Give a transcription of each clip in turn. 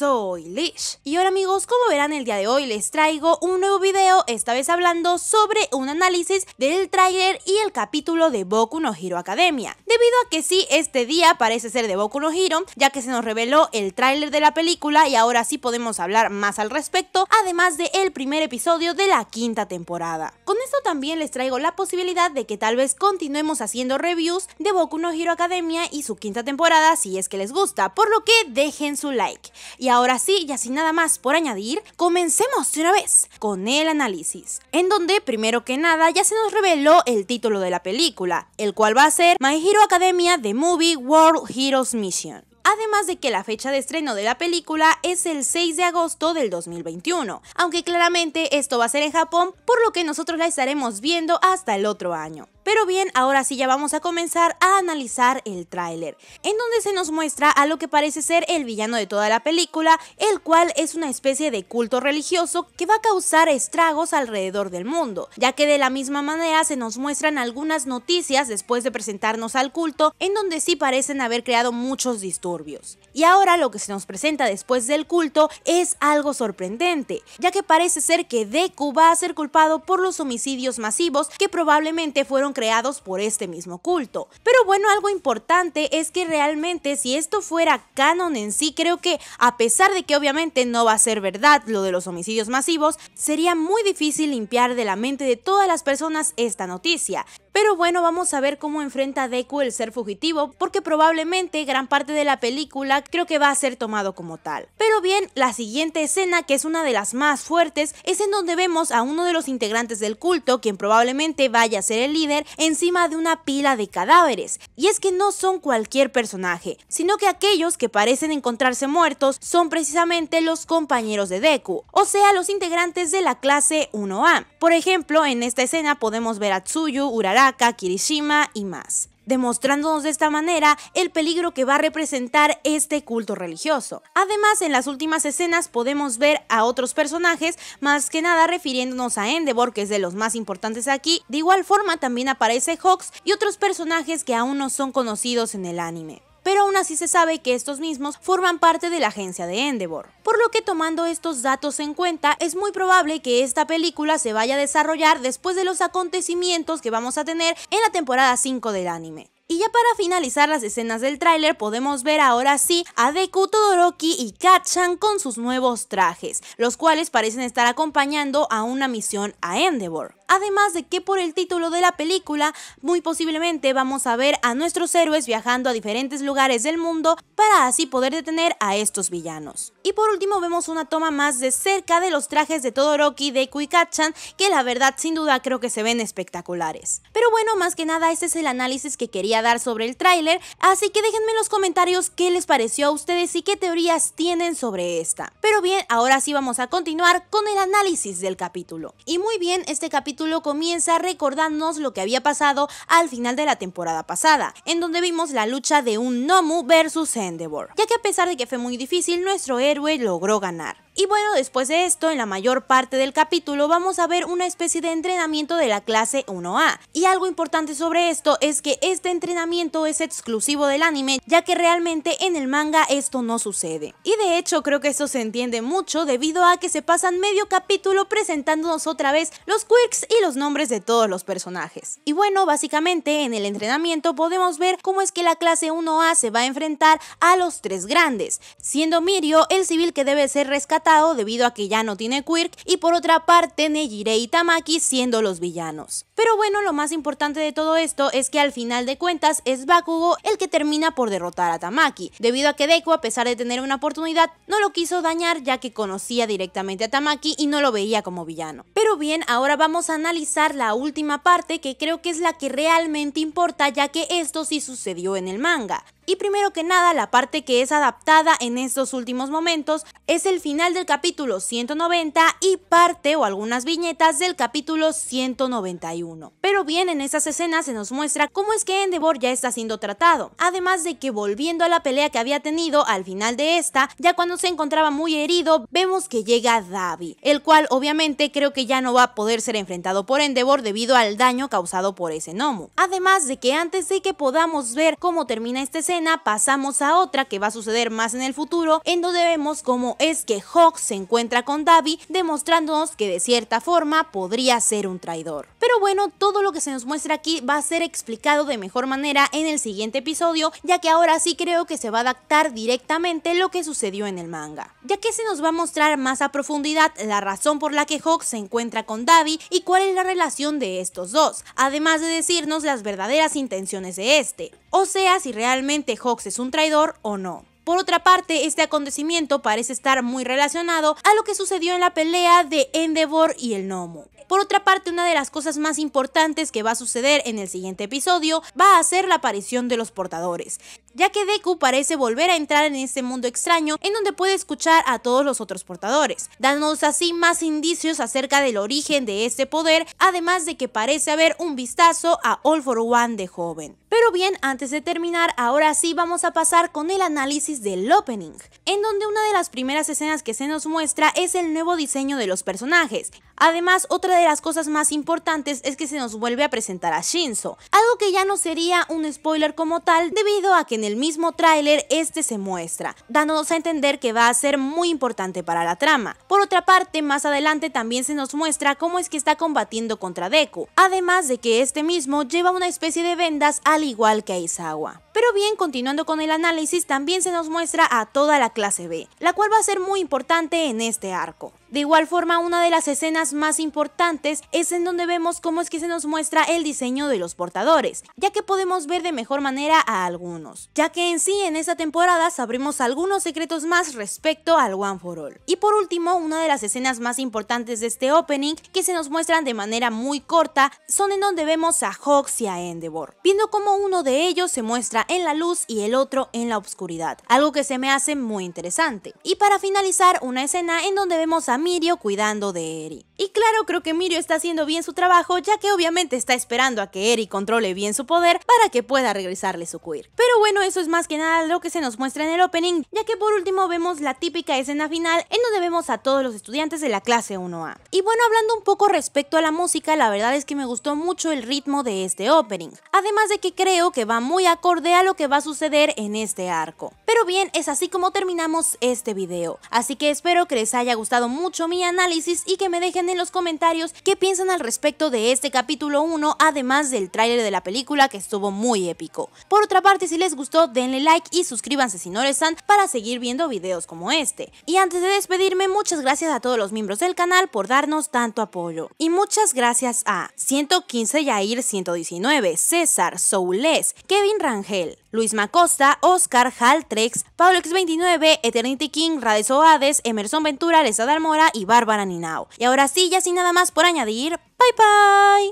soy Lish. Y ahora amigos, como verán el día de hoy les traigo un nuevo video, esta vez hablando sobre un análisis del tráiler y el capítulo de Boku no Hero Academia. Debido a que sí, este día parece ser de Boku no Hero, ya que se nos reveló el tráiler de la película y ahora sí podemos hablar más al respecto, además de el primer episodio de la quinta temporada. Con esto también les traigo la posibilidad de que tal vez continuemos haciendo reviews de Boku no Hero Academia y su quinta temporada si es que les gusta, por lo que dejen su like. Y ahora sí, y sin nada más por añadir, comencemos de una vez con el análisis, en donde primero que nada ya se nos reveló el título de la película, el cual va a ser My Hero Academia The Movie World Heroes Mission. Además de que la fecha de estreno de la película es el 6 de agosto del 2021, aunque claramente esto va a ser en Japón, por lo que nosotros la estaremos viendo hasta el otro año. Pero bien, ahora sí ya vamos a comenzar a analizar el tráiler, en donde se nos muestra a lo que parece ser el villano de toda la película, el cual es una especie de culto religioso que va a causar estragos alrededor del mundo, ya que de la misma manera se nos muestran algunas noticias después de presentarnos al culto, en donde sí parecen haber creado muchos disturbios. Y ahora lo que se nos presenta después del culto es algo sorprendente, ya que parece ser que Deku va a ser culpado por los homicidios masivos que probablemente fueron creados por este mismo culto. Pero bueno, algo importante es que realmente si esto fuera canon en sí, creo que a pesar de que obviamente no va a ser verdad lo de los homicidios masivos, sería muy difícil limpiar de la mente de todas las personas esta noticia. Pero bueno, vamos a ver cómo enfrenta Deku el ser fugitivo, porque probablemente gran parte de la película creo que va a ser tomado como tal. Pero bien, la siguiente escena, que es una de las más fuertes, es en donde vemos a uno de los integrantes del culto, quien probablemente vaya a ser el líder, encima de una pila de cadáveres. Y es que no son cualquier personaje, sino que aquellos que parecen encontrarse muertos son precisamente los compañeros de Deku, o sea, los integrantes de la clase 1A. Por ejemplo, en esta escena podemos ver a Tsuyu, Uraraka, Kirishima y más demostrándonos de esta manera el peligro que va a representar este culto religioso. Además, en las últimas escenas podemos ver a otros personajes, más que nada refiriéndonos a Endeavor, que es de los más importantes aquí. De igual forma también aparece Hawks y otros personajes que aún no son conocidos en el anime pero aún así se sabe que estos mismos forman parte de la agencia de Endeavor. Por lo que tomando estos datos en cuenta, es muy probable que esta película se vaya a desarrollar después de los acontecimientos que vamos a tener en la temporada 5 del anime. Y ya para finalizar las escenas del tráiler podemos ver ahora sí a Deku, Todoroki y Kachan con sus nuevos trajes, los cuales parecen estar acompañando a una misión a Endeavor además de que por el título de la película muy posiblemente vamos a ver a nuestros héroes viajando a diferentes lugares del mundo para así poder detener a estos villanos. Y por último vemos una toma más de cerca de los trajes de Todoroki de Kuikachan que la verdad sin duda creo que se ven espectaculares. Pero bueno, más que nada este es el análisis que quería dar sobre el tráiler, así que déjenme en los comentarios qué les pareció a ustedes y qué teorías tienen sobre esta. Pero bien, ahora sí vamos a continuar con el análisis del capítulo. Y muy bien, este capítulo capítulo comienza recordándonos lo que había pasado al final de la temporada pasada, en donde vimos la lucha de un Nomu versus Endeavor, ya que a pesar de que fue muy difícil, nuestro héroe logró ganar. Y bueno, después de esto, en la mayor parte del capítulo vamos a ver una especie de entrenamiento de la clase 1A. Y algo importante sobre esto es que este entrenamiento es exclusivo del anime, ya que realmente en el manga esto no sucede. Y de hecho creo que esto se entiende mucho debido a que se pasan medio capítulo presentándonos otra vez los quirks y los nombres de todos los personajes. Y bueno, básicamente en el entrenamiento podemos ver cómo es que la clase 1A se va a enfrentar a los tres grandes, siendo Mirio el civil que debe ser rescatado debido a que ya no tiene Quirk y por otra parte Nejire y Tamaki siendo los villanos. Pero bueno, lo más importante de todo esto es que al final de cuentas es Bakugo el que termina por derrotar a Tamaki, debido a que Deku a pesar de tener una oportunidad no lo quiso dañar ya que conocía directamente a Tamaki y no lo veía como villano. Pero bien, ahora vamos a analizar la última parte que creo que es la que realmente importa ya que esto sí sucedió en el manga. Y primero que nada, la parte que es adaptada en estos últimos momentos es el final del capítulo 190 y parte o algunas viñetas del capítulo 191. Pero bien, en esas escenas se nos muestra cómo es que Endeavor ya está siendo tratado, además de que volviendo a la pelea que había tenido al final de esta, ya cuando se encontraba muy herido, vemos que llega Davi, el cual obviamente creo que ya no va a poder ser enfrentado por Endeavor debido al daño causado por ese gnomo. Además de que antes de que podamos ver cómo termina esta escena, pasamos a otra que va a suceder más en el futuro, en donde vemos cómo es que Hawk se encuentra con Davy, demostrándonos que de cierta forma podría ser un traidor. Pero bueno, todo lo que se nos muestra aquí va a ser explicado de mejor manera en el siguiente episodio, ya que ahora sí creo que se va a adaptar directamente lo que sucedió en el manga, ya que se nos va a mostrar más a profundidad la razón por la que Hawk se encuentra con Davy y cuál es la relación de estos dos, además de decirnos las verdaderas intenciones de este o sea si realmente Hawks es un traidor o no. Por otra parte, este acontecimiento parece estar muy relacionado a lo que sucedió en la pelea de Endeavor y el Gnomo. Por otra parte, una de las cosas más importantes que va a suceder en el siguiente episodio va a ser la aparición de los portadores ya que Deku parece volver a entrar en este mundo extraño en donde puede escuchar a todos los otros portadores, dándonos así más indicios acerca del origen de este poder, además de que parece haber un vistazo a All for One de joven. Pero bien, antes de terminar, ahora sí vamos a pasar con el análisis del opening, en donde una de las primeras escenas que se nos muestra es el nuevo diseño de los personajes. Además, otra de las cosas más importantes es que se nos vuelve a presentar a Shinzo, algo que ya no sería un spoiler como tal debido a que en el mismo tráiler este se muestra, dándonos a entender que va a ser muy importante para la trama. Por otra parte, más adelante también se nos muestra cómo es que está combatiendo contra Deku, además de que este mismo lleva una especie de vendas al igual que Aizawa. Pero bien, continuando con el análisis, también se nos muestra a toda la clase B, la cual va a ser muy importante en este arco. De igual forma, una de las escenas más importantes es en donde vemos cómo es que se nos muestra el diseño de los portadores, ya que podemos ver de mejor manera a algunos, ya que en sí en esta temporada sabremos algunos secretos más respecto al One for All. Y por último, una de las escenas más importantes de este opening que se nos muestran de manera muy corta son en donde vemos a Hawks y a Endeavor, viendo cómo uno de ellos se muestra en la luz y el otro en la oscuridad, algo que se me hace muy interesante. Y para finalizar, una escena en donde vemos a Mirio cuidando de Eri. Y claro, creo que Mirio está haciendo bien su trabajo, ya que obviamente está esperando a que Eri controle bien su poder para que pueda regresarle su queer. Pero bueno, eso es más que nada lo que se nos muestra en el opening, ya que por último vemos la típica escena final en donde vemos a todos los estudiantes de la clase 1A. Y bueno, hablando un poco respecto a la música, la verdad es que me gustó mucho el ritmo de este opening, además de que creo que va muy acorde a lo que va a suceder en este arco. Pero bien, es así como terminamos este video, así que espero que les haya gustado mucho mi análisis y que me dejen en los comentarios qué piensan al respecto de este capítulo 1, además del tráiler de la película que estuvo muy épico. Por otra parte, si les gustó, denle like y suscríbanse si no lo están para seguir viendo videos como este. Y antes de despedirme, muchas gracias a todos los miembros del canal por darnos tanto apoyo. Y muchas gracias a 115 Yair 119, César, Soules, Kevin Rangel, Luis Macosta, Oscar, Haltrex, Pablo X29, Eternity King, Rades Oades, Emerson Ventura, Lesada Almora y Bárbara Ninao. Y ahora sí, ya sin nada más por añadir, bye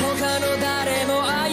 bye.